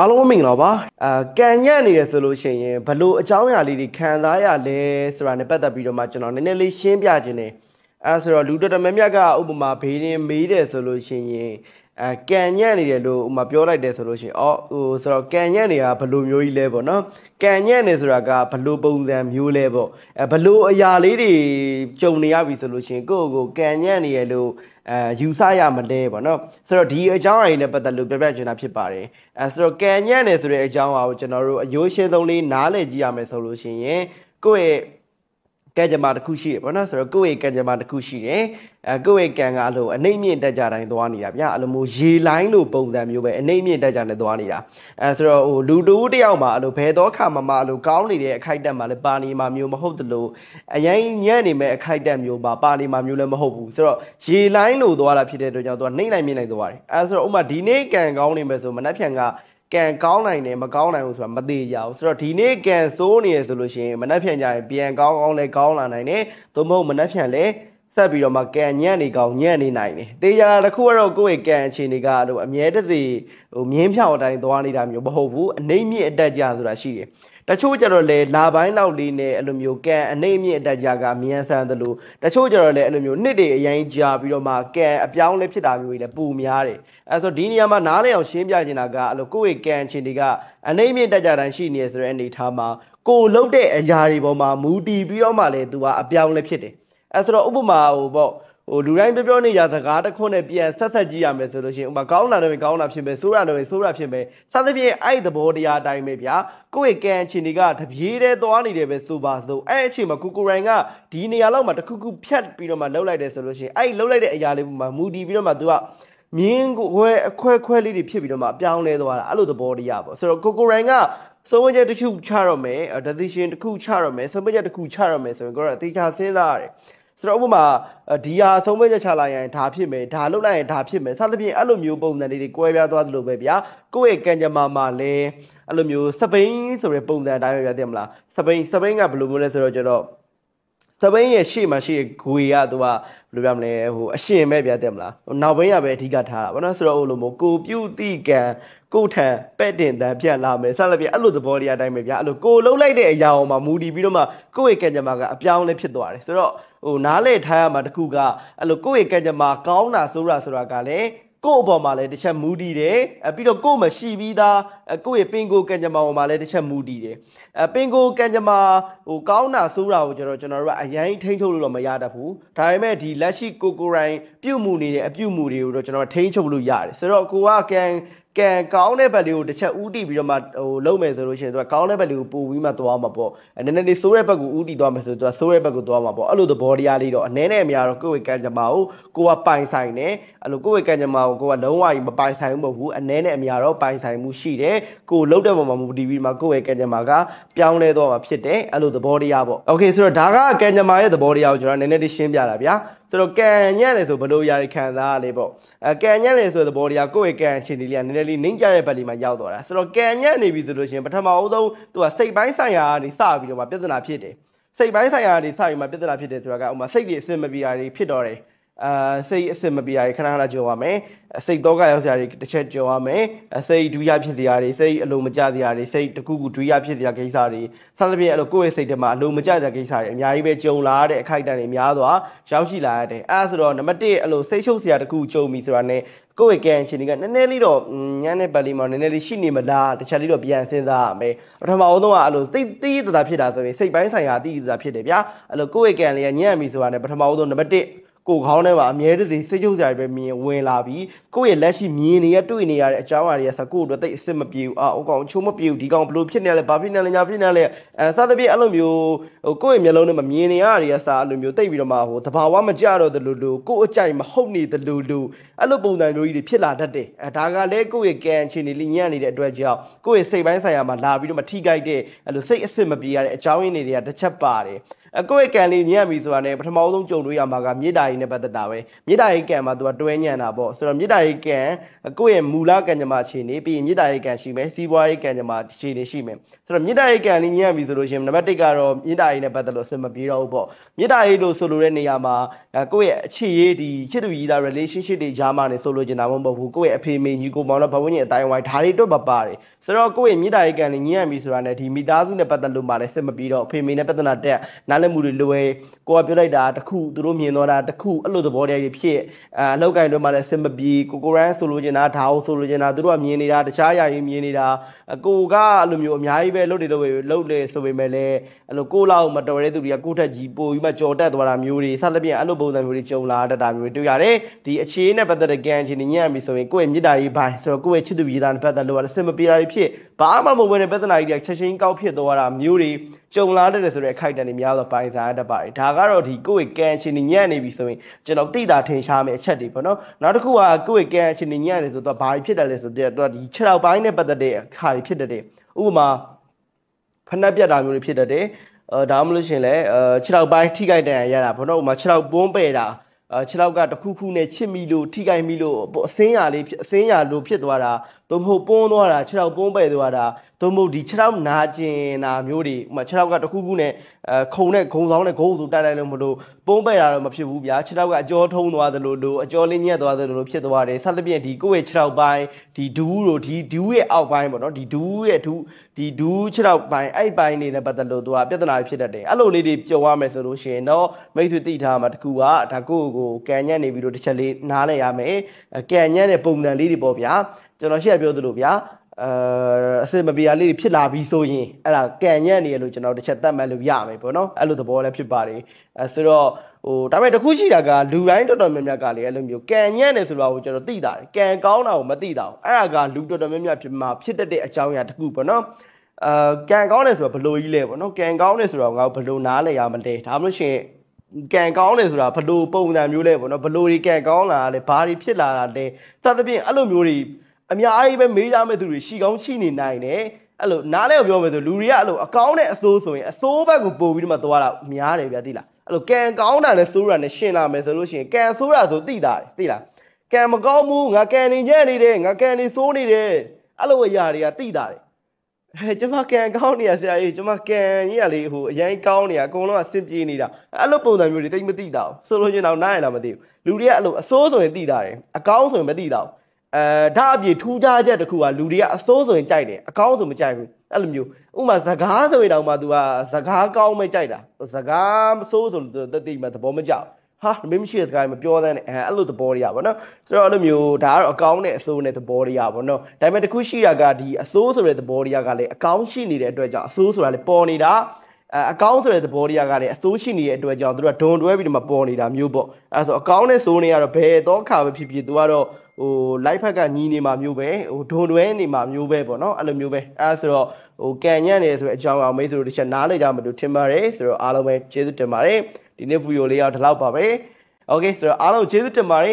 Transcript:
အားလုံးမင်္ဂလာပါအာကံညံ့နေရဆိုလို့ရှိရင်ဘလို့အကြောင်းအရာလေးတွေခံစားရလဲဆိုတာနဲ့ပတ်သက်ပြီးတော့မှကျွန်တော်နည်းနည်းလေးရှင်းပြခြင်းနဲ့အဲဆိုတော့လူတော်တော်များများကဥပမာဘေးရင်မေးတယ်ဆိုလို့ရှိရင်အာကံညံ့နေတယ်လို့ဥမာပြောလိုက်တယ်ဆိုလို့ရှိရင်အော်ဟိုဆိုတော့ကံညံ့နေတာဘလို့မျိုးကြီးလဲပေါ့နော်ကံညံ့နေဆိုတာကဘလို့ပုံစံမျိုးလဲပေါ့အဲဘလို့အရာလေးတွေကြုံနေရပြီဆိုလို့ရှိရင် ကိုယ့်ကိုယ်ကံညံ့နေရလို့အဲယူဆရမလဲပေါ့နော်ဆိုတော့ဒီအကြောင်းအရာနဲ့ပတ်သက်လို့ပြပြချင်တာဖြစ်ပါတယ်အဲဆိုတော့ကံညံ့နေဆိုတဲ့အကြောင်းအရာကိုကျွန်တော်တို့အယိုးရှင်းဆုံးလေးနားလည်ကြည့်ရမယ်ဆိုလို့ရှိရင်ကိုယ့်ရဲ့ကံကြမ္မာတစ်ခုရှိရပေါ့နော်ဆိုတော့ကိုယ့်ရဲ့ကံကြမ္မာတစ်ခုရှိတယ်အဲကိုယ့်ရဲ့ကံကလို့အနှိမ့်မြင့်တက်ကြတိုင်းသွားနေတာဗျာအဲ့လိုမျိုးရေလိုင်းလိုပုံစံမျိုးပဲအနှိမ့်မြင့်တက်ကြနဲ့သွားနေတာအဲဆိုတော့ဟိုလူတူတယောက်မှာအဲ့လိုဘယ်တော့ခါမှမအဲ့လိုကောင်းနေတဲ့အခိုက်အတန့်မှာလည်းပါနေမှာမျိုးမဟုတ်တလို့အရင်ညံ့နေမဲ့အခိုက်အတန့်မျိုးပါပါနေမှာမျိုးလည်းမဟုတ်ဘူးဆိုတော့ရေလိုင်းလိုသွားတာဖြစ်တဲ့အတွက်ကြောင့်သူကနှိမ့်လိုက်မြင့်လိုက်သွားတယ်အဲဆိုတော့ဥမာဒီနေ့ကံကောင်းနေမယ်ဆိုမနှက်ဖြန်ကကံကောင်းနိုင်တယ်မကောင်းနိုင်ဘူးဆိုတာမသေးကြဘူးဆိုတော့ဒီနေ့ကံစိုးနေရဆိုလို့ရှိရင်မနှက်ဖြန်ကြရင်ပြန်ကောင်းကောင်းလဲကောင်းလာနိုင်တယ်သို့မဟုတ်မနှက်ဖြန်လဲဆက်ပြီးတော့မှကန်ညံ့နေကောင်ညံ့နေနိုင်တယ်။တေးကြတာတစ်ခုကတော့ကိုယ့်ရဲ့ကန်အခြေအနေကလို့အမြဲတစေဟိုမြင်းဖြောင်အတိုင်းသွားနေတာမျိုးမဟုတ်ဘူး။အနှိမ့်မြင့်အတက်ကြဆိုတာရှိတယ်။တချို့ကြတော့လေလာပိုင်းလောက်လေးနဲ့အဲ့လိုမျိုးကန်အနှိမ့်မြင့်အတက်ကြကမြန်ဆန်သလိုတချို့ကြတော့လေအဲ့လိုမျိုးနှစ်တွေအရင်ကြာပြီးတော့မှကန်အပြောင်းလဲဖြစ်တာမျိုးတွေလည်းပူများတယ်။အဲဆိုဒီနေရာမှာနားလည်အောင်ရှင်းပြချင်တာကအဲ့လိုကိုယ့်ရဲ့ကန်အခြေအနေကအနှိမ့်မြင့်တက်ကြတိုင်းရှိနေရဆိုတဲ့အနေထားမှာကိုလှုပ်တဲ့အရာတွေပေါ်မှာမူတည်ပြီးတော့မှလည်းသူကအပြောင်းလဲဖြစ်တယ်။အဲဆိုတော့ဥပမာဟိုပေါ့ဟိုလူတိုင်းပြောပြောနေရစကားတစ်ခွန်းနဲ့ပြန်ဆက်ဆက်ကြည့်ရမယ်ဆိုလို့ရှိရင်ဥပမာကောင်းတာလည်းကောင်းတာဖြစ်မယ်ဆိုးတာလည်းဆိုးတာဖြစ်မယ်စသဖြင့်အဲ့သဘောတရားအတိုင်းပဲဗျာကိုယ့်ရဲ့ကံအချိန်တွေကတပြေးတည်းသွားနေတယ်ပဲဆိုပါစို့အဲ့အချိန်မှာကိုကိုရိုင်းကဒီနေရာလောက်မှာတစ်ခုခုဖြတ်ပြီးတော့မှလှုပ်လိုက်တယ်ဆိုလို့ရှိရင်အဲ့လှုပ်လိုက်တဲ့အရာလေးမှာမူတည်ပြီးတော့မှသူကမြင်းကိုဝဲအခွဲခွဲလေးတွေဖြစ်ပြီးတော့မှအပြောင်းလဲသွားတာအဲ့လိုသဘောတရားပေါ့ဆိုတော့ကိုကိုရိုင်းကစုံမချက်တစ်ခုချတော့မယ် decision တစ်ခုချတော့မယ်စုံမချက်တစ်ခုချတော့မယ်ဆိုရင်ကိုယ်ကတေချာစဉ်းစားရတယ်ဆိုတော့ဥပမာဒီဟာဆုံးမဲ့ချက်ချလိုက်ရင်ဒါဖြစ်မယ်ဒါလုပ်လိုက်ရင်ဒါဖြစ်မယ်စသဖြင့်အဲ့လိုမျိုးပုံစံလေးတွေကွဲပြားသွားသလိုပဲဗျာကိုယ့်ရဲ့ကံကြမ္မာမှာလည်းအဲ့လိုမျိုးစပိန်ဆိုတဲ့ပုံစံအတိုင်းပဲဗျာသိမလားစပိန်စပိန်ကဘယ်လိုမျိုးလဲဆိုတော့ကျတော့စပိန်ရဲ့ရှေ့မှာရှိတဲ့ဂွေကသူကဘယ်လိုပြောမလဲဟိုအရှင်ပဲပြတ်တယ်မလားနောက်ပိုင်းရပဲအဓိကထားတာဗောနော်ဆိုတော့ဟိုလိုမျိုးကိုပြုတ်တိကံကိုထံပဲ့တင်တန်ပြတ်လာမယ်ဆက်လက်ပြအဲ့လိုသဘောတရားအတိုင်းပဲဗျာအဲ့လိုကိုလုံးလိုက်တဲ့အရာအောင်မှာမူတည်ပြီးတော့မှကိုယ့်ရဲ့ကံကြမ္မာကအပြောင်းလဲဖြစ်သွားတယ်ဆိုတော့ဟိုနားလေထားရမှာတခုကအဲ့လိုကိုယ့်ရဲ့ကံကြမ္မာ ကောင်းတာဆိုတာဆိုတာကလည်းကို့အပေါ်မှာလည်းတစ်ချက်မူတည်တယ်အပြီးတော့ကို့မှာရှိပြီးသားကို့ရဲ့ပင်ကိုကံကြမ္မာပေါ်မှာလည်းတစ်ချက်မူတည်တယ်အပင်ကိုကံကြမ္မာဟိုကောင်းတာဆိုးတာကိုကျွန်တော်ကျွန်တော်တို့ကအရင်ထိန်းချုပ်လို့တော့မရတတ်ဘူးဒါပေမဲ့ဒီလက်ရှိကိုကိုရိုင်းပြုတ်မှုနေတဲ့အပြုတ်မှုတွေကိုတော့ကျွန်တော်ထိန်းချုပ်လို့ရတယ်ဆိုတော့ကိုကကံကံကောင်းတဲ့ဘက်လေးကိုတစ်ချက်ဦးတည်ပြီးတော့မှဟိုလုံးမယ်ဆိုလို့ရှိရင်သူကကောင်းတဲ့ဘက်လေးကိုပို့ပြီးမှသွားမှာပေါ့နည်းနည်းလေးဆိုးတဲ့ဘက်ကိုဦးတည်သွားမယ်ဆိုသူကဆိုးတဲ့ဘက်ကိုသွားမှာပေါ့အဲ့လိုသဘောတရားလေးတော့အနည်းနဲ့အများတော့ကိုယ့်ရဲ့ကံကြမ္မာကိုကိုကပိုင်ဆိုင်တယ်အဲ့လိုကိုယ့်ရဲ့ကံကြမ္မာကိုကိုကလုံးဝမပိုင်ဆိုင်ဘူးမဟုတ်ဘူးအနည်းနဲ့အများတော့ပိုင်ဆိုင်မှုရှိတယ်ကိုလုံးတဲ့ပုံမှာမူတည်ပြီးမှကိုယ့်ရဲ့ကံကြမ္မာကပြောင်းလဲသွားမှာဖြစ်တယ်အဲ့လိုသဘောတရားပေါ့โอเคဆိုတော့ဒါကကံကြမ္မာရဲ့သဘောတရားကိုကျွန်တော်နည်းနည်းလေးရှင်းပြတာဗျာဆိုတော့ကံညံ့တယ်ဆိုဘယ်လိုຢာတွေခံစားရလဲပေါ့အဲကံညံ့တယ်ဆိုတဲ့သဘောတရားကိုယ့်ရဲ့ကံအခြေအနေလေးကနည်းနည်းလေးနှိမ့်ကြတဲ့ဘက်လေးမှာရောက်တော့တာဆိုတော့ကံညံ့နေပြီဆိုလို့ရှိရင်ပထမအဆုံးသူကစိတ်ပိုင်းဆိုင်ရာကနေစပြီးတော့မှပြဿနာဖြစ်တယ်စိတ်ပိုင်းဆိုင်ရာကနေစပြီးမှပြဿနာဖြစ်တယ်ဆိုတာကဥမာစိတ်တွေအဆင်မပြေတာတွေဖြစ်တော့တယ်အာစိတ်အစစ်မပြေရခဏခဏကြုံရမယ်စိတ်တော့ကရောက်စရာတွေတစ်ချက်ကြုံရမယ်စိတ်ဒွိယဖြစ်စရာတွေစိတ်အလိုမကျစရာတွေစိတ်တကူကူဒွိယဖြစ်စရာကိစ္စတွေဆက်လက်ပြအဲ့လိုကိုယ့်ရဲ့စိတ်ထဲမှာအလိုမကျစရာကိစ္စတွေအများကြီးပဲကြုံလာတဲ့အခိုက်အတန့်တွေများစွာရောက်ရှိလာရတယ်အဲ့ဒါဆိုတော့နံပါတ်1အဲ့လိုစိတ်ရှုပ်စရာတကူကြုံပြီဆိုတာ ਨੇ ကိုယ့်ရဲ့ကံရှင်တွေကနည်းနည်းလေးတော့ညနေပတ်လေးမှာနည်းနည်းလေးရှိနေမလားတခြားလေးတော့ပြန်စဉ်းစားရမယ်ပထမဆုံးကအဲ့လိုစိတ်တီးတသာဖြစ်တာဆိုရင်စိတ်ပိုင်းဆိုင်ရာတီးတသာဖြစ်တယ်ဗျာအဲ့လိုကိုယ့်ရဲ့ကံလေးကညံ့ပြီဆိုတာ ਨੇ ပထမဆုံးနံပါတ်1ကိုခေါင်းထဲမှာအမြဲတစေစိတ်ချုပ်စရာပဲမြင်ဝင်လာပြီးကိုယ့်ရဲ့လက်ရှိမြင်နေရတွေ့နေရတဲ့အကြောင်းအရာတွေကဆိုကိုယ့်အတွက်တိတ်အစ်စ်မပြေဘူးအာဟိုကောင်ချိုးမပြေဘူးဒီကောင်ဘလို့ဖြစ်နေလဲဘာဖြစ်နေလဲညာဖြစ်နေလဲအဲစသဖြင့်အဲ့လိုမျိုးဟိုကိုယ့်ရဲ့မျက်လုံးထဲမှာမြင်နေရတဲ့အစားအဲ့လိုမျိုးတိတ်ပြီးတော့မှဟိုတဘာဝမကြတော့တယ်လို့လို့ကိုယ့်အကြိုက်မဟုတ်နေတယ်လို့လို့အဲ့လိုပုံစံမျိုးကြီးတွေဖြစ်လာတတ်တယ်အဲဒါကလည်းကိုယ့်ရဲ့ကံအခြေအနေလိညံ့နေတဲ့အတွက်ကြောင့်ကိုယ့်ရဲ့စိတ်ပိုင်းဆိုင်ရာမှာလာပြီးတော့မထိခိုက်တဲ့အဲ့လိုစိတ်အစ်စ်မပြေရတဲ့အကြောင်းရင်းတွေတွေကတစ်ချက်ပါတယ်အကွက်ကံလေးညံ့ပြီဆိုတာနဲ့ပထမဆုံးကြုံတွေ့ရမှာကမြေတားရင်နဲ့ပတ်သက်တာပဲမြေတားရင်ကံမှာသူကတွဲညံ့တာပေါ့ဆိုတော့မြေတားရင်ကံအကွက်ရဲ့မူလကံကြမ္မာအခြေအနေပြီးရင်မြေတားရင်ကံရှိမယ်စီးပွားရေးကံကြမ္မာအခြေအနေရှိမယ်ဆိုတော့မြေတားရင်ကံလေးညံ့ပြီဆိုလို့ရှိရင်နံပါတ်1ကတော့မြေတားရင်နဲ့ပတ်သက်လို့အဆင်မပြေတော့ဘူးပေါ့မြေတားရင်လို့ဆိုလိုတဲ့နေရာမှာကိုယ့်ရဲ့အခြေရေးဒီချစ်သူကြီးသား relationship တွေကြားမှာနေဆိုလိုချင်တာမဟုတ်ဘူးကိုယ့်ရဲ့အဖေမေညီကိုမောင်တို့ဘဝချင်းအတိုင်းဝိုင်းဒါတွေအတွက်မပါတယ်ဆိုတော့ကိုယ့်ရဲ့မြေတားရင်ကံလေးညံ့ပြီဆိုတာနဲ့ဒီမိသားစုနဲ့ပတ်သက်လို့မှလည်းအဆင်မပြေတော့အဖေမေနဲ့ပြဿနာတက်နားနဲ့မှုတွေလွယ်ကိုကပြောလိုက်တာတခုသူတို့မြင်တော့တာတခုအဲ့လိုသဘောတရားတွေဖြစ်အာလောက်ကင်တွေမှာလည်းစင်မပြေကိုကိုရန်ဆိုလိုချင်တာဒါအောင်ဆိုလိုချင်တာသူတို့ကမြင်နေတာတခြားအရာကြီးမြင်နေတာကိုကအဲ့လိုမျိုးအများကြီးပဲလှုပ်နေလို့ပဲလှုပ်နေဆိုပေမဲ့လည်းအဲ့လိုကိုလောက်မတော်တဲ့သူတွေကကိုထက်ကြီးပိုပြီးမှကြော်တက်သွားတာမျိုးတွေဆက်လက်ပြန်အဲ့လိုပုံစံမျိုးတွေကြုံလာတတ်တာမျိုးတွေတွေ့ရတယ်ဒီအခြေအနေနဲ့ပတ်သက်တဲ့ကြံအခြေအနေညံ့ပြီဆိုရင်ကိုယ့်ရဲ့မြစ်တာရေးပိုင်းဆိုတော့ကိုယ့်ရဲ့ချစ်သူရေးသားနဲ့ပတ်သက်လို့ကစင်မပြေတာတွေဖြစ်ဘာမှမဟုတ်ဘဲနဲ့ပြဿနာကြီးတွေချက်ချင်းကောက်ဖြစ်သွားတာမျိုးတွေကြုံလာတယ်ဆိုတဲ့အခိုက်အတန့်တွေများတော့ပိုင်စားတတ်ပါတယ်ဒါကတော့ဒီကိုယ့်ရဲ့ကံအချင်းညံ့နေပြီဆိုရင်ကျွန်တော်သိတာထင်ရှားမယ်အချက်တွေပေါ့နော်နောက်တစ်ခုကကိုယ့်ရဲ့ကံအချင်းညံ့နေဆိုတော့ဘာဖြစ်တယ်လဲဆိုတော့ဒီခြေထောက်ပိုင်းနဲ့ပတ်သက်တဲ့အခါတွေဖြစ်တဲ့ဥပမာဖနှက်ပြတ်တာမျိုးတွေဖြစ်တတ်တယ်အဲဒါမှမဟုတ်ရှင်လဲအဲခြေထောက်ပိုင်းထိခိုက်တန်ရရတာဘောနော်ဥမာခြေထောက်ပွန်းပယ်တာခြေထောက်ကတစ်ခုခုနဲ့ချစ်မိလို့ထိခိုက်မိလို့အစင်းရလေးအစင်းရလို့ဖြစ်သွားတာသို့မဟုတ်ပွန်းသွားတာခြေထောက်ပွန်းပယ်သွားတာသို့မဟုတ်ဒီ6တော့နာကျင်တာမျိုးတွေဥမာ6တော့ကတခုခုနဲ့အဲခုံနဲ့ဂုံဆောင်နဲ့ဂုံဆိုတိုက်လိုက်လို့မလို့ပုံးပယ်တာတော့မဖြစ်ဘူးဗျာ6တော့ကအကြောထုံးသွားသလိုလိုအကြောလင်းညက်သွားသလိုလိုဖြစ်သွားတယ်ဆက်လက်ပြန်ဒီကိုယ့်ရဲ့6တော့ပိုင်းဒီဒူးတို့ဒီဒူးရဲ့အောက်ပိုင်းပေါ့နော်ဒီဒူးရဲ့ဒူးဒီဒူး6တော့ပိုင်းအဲ့ပိုင်းနေနဲ့ပတ်သက်လို့သူကပြဿနာဖြစ်တတ်တယ်အဲ့လိုလေးတွေကြုံရမယ်ဆိုလို့ရှိရင်တော့မိတ်ဆွေတိထားမှာတခုကဒါကိုယ့်ကိုကံညက်နေပြီးတော့တစ်ချက်လေးနားလဲရမယ်ကံညက်တဲ့ပုံစံလေးတွေပေါ့ဗျာကျွန်တော်ရှေ့ပြောသလိုဗျာအာအစစ်မပြေရလေးဖြစ်လာပြီးဆိုရင်အဲ့ဒါကံညံ့နေရလို့ကျွန်တော်တစ်ချက်သတ်မှတ်လို့ရမယ်ပေါ့နော်အဲ့လိုသဘောလည်းဖြစ်ပါတယ်အဲဆိုတော့ဟိုဒါပေမဲ့တခုရှိတာကလူတိုင်းတော်တော်များများကလည်းအဲ့လိုမျိုးကံညံ့နေဆိုတော့ကိုကျွန်တော်သိတာတယ်ကံကောင်းတာကိုမသိတာဘူးအဲ့ဒါကလူတော်တော်များများဖြစ်မှာဖြစ်တတ်တဲ့အကြောင်းအရာတစ်ခုပေါ့နော်အာကံကောင်းတယ်ဆိုတော့ဘလို့ကြီးလဲပေါ့နော်ကံကောင်းတယ်ဆိုတော့ငါဘလို့နားလဲရမလဲဒါမှမဟုတ်ရှင်ကံကောင်းတယ်ဆိုတာဘလို့ပုံစံမျိုးလဲပေါ့နော်ဘလို့တွေကံကောင်းလာတာလဲဘာတွေဖြစ်လာတာလဲသတ်သဖြင့်အဲ့လိုမျိုးတွေအများကြီးပဲမေးကြမဲ့သူတွေရှိကောင်းရှိနေနိုင်တယ်အဲ့လိုနားလဲပြောမယ်ဆိုလူတွေကအဲ့လိုအကောင်းတဲ့အဆိုးဆိုရင်အဆိုးဘက်ကိုပို့ပြီးတော့မှသွားတာများတယ်ဗျာသိလားအဲ့လိုကံကောင်းတာနဲ့ဆိုးတာနဲ့ရှင်လာမယ်ဆိုလို့ရှိရင်ကံဆိုးတာဆိုသိတာသိလားကံမကောင်းဘူးငါကံနေညံ့နေတယ်ငါကံနေဆိုးနေတယ်အဲ့လိုအရာတွေကသိတာတယ်အဲကျမကံကောင်းနေရဆရာကြီးကျမကံကြီးကလေဟိုအရင်ကောင်းနေရအကုန်လုံးကဆင်ပြေးနေတာအဲ့လိုပုံစံမျိုးတွေတိတ်မသိတာဘူးဆိုလို့ချင်းတော့နားရလားမသိဘူးလူတွေကအဲ့လိုအဆိုးဆိုရင်သိတာတယ်အကောင်းဆိုရင်မသိတာဘူးအဲဒါအပြည့်ထူးခြားချက်တစ်ခုကလူတွေကအစိုးဆိုရင်ကြိုက်တယ်အကောင်းဆိုမကြိုက်ဘူးအဲ့လိုမျိုးဥမာစကားဆိုရင်တောင်မှ तू ကစကားကောင်းပဲကြိုက်တာစကားမဆိုးဆိုလို့တတိမှသဘောမကျဘူးဟာမင်းမရှိတဲ့စကားမပြောသမ်းနဲ့အဲအဲ့လိုသဘောတွေရပါတော့ဆိုတော့အဲ့လိုမျိုးဒါကတော့အကောင်းနဲ့အဆိုးနဲ့သဘောတွေရပါတော့ဒါပေမဲ့တခုရှိတာကဒီအဆိုးဆိုတဲ့သဘောတွေကလည်းအကောင်းရှိနေတဲ့အတွက်ကြောင့်အဆိုးဆိုတာလည်းပေါ်နေတာအဲအကောင်းဆိုတဲ့သဘောတရားကလည်းအဆိုးရှိနေတဲ့အတွက်ကြောင့်သူကဒုံတွဲပြီးတော့မှပေါ်နေတာမျိုးပေါ့အဲဆိုအကောင်းနဲ့ဆိုးနေရတော့ဘယ်တော့ခါပဲဖြစ်ဖြစ်သူကတော့ဟို live ဖက်ကညီနေမှာမျိုးပဲဟိုဒုံတွဲနေမှာမျိုးပဲပေါ့နော်အဲ့လိုမျိုးပဲအဲဆိုတော့ဟိုကန်ညံ့နေဆိုတဲ့အကြောင်းအောင်မိတ်ဆွေတို့တစ်ချက်နားလည်ကြမှာလို့ထင်ပါတယ်ဆိုတော့အားလုံးပဲကျေးဇူးတင်ပါတယ်ဒီနေ့ video လေးရောက်ဒီလောက်ပါပဲ okay ဆိုတော့အားလုံးကျေးဇူးတင်ပါတယ်